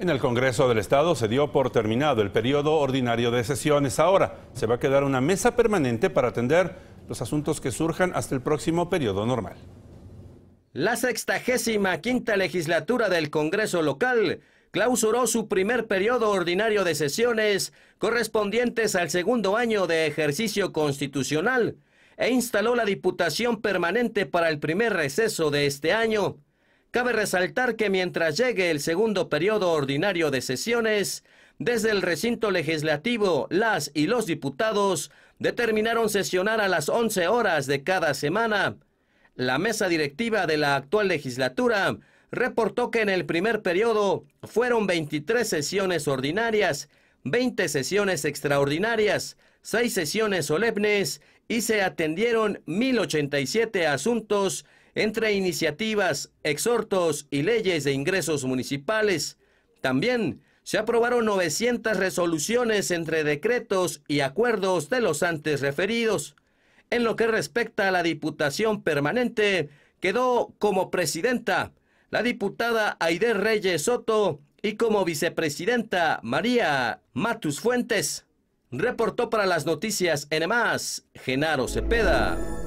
En el Congreso del Estado se dio por terminado el periodo ordinario de sesiones. Ahora se va a quedar una mesa permanente para atender los asuntos que surjan hasta el próximo periodo normal. La 65 quinta legislatura del Congreso local clausuró su primer periodo ordinario de sesiones correspondientes al segundo año de ejercicio constitucional e instaló la Diputación Permanente para el primer receso de este año. Cabe resaltar que mientras llegue el segundo periodo ordinario de sesiones, desde el recinto legislativo, las y los diputados determinaron sesionar a las 11 horas de cada semana. La mesa directiva de la actual legislatura reportó que en el primer periodo fueron 23 sesiones ordinarias, 20 sesiones extraordinarias, 6 sesiones solemnes y se atendieron 1.087 asuntos entre iniciativas, exhortos y leyes de ingresos municipales. También se aprobaron 900 resoluciones entre decretos y acuerdos de los antes referidos. En lo que respecta a la Diputación Permanente, quedó como presidenta la diputada Aide Reyes Soto y como vicepresidenta María Matus Fuentes. Reportó para las noticias NMAS, Genaro Cepeda.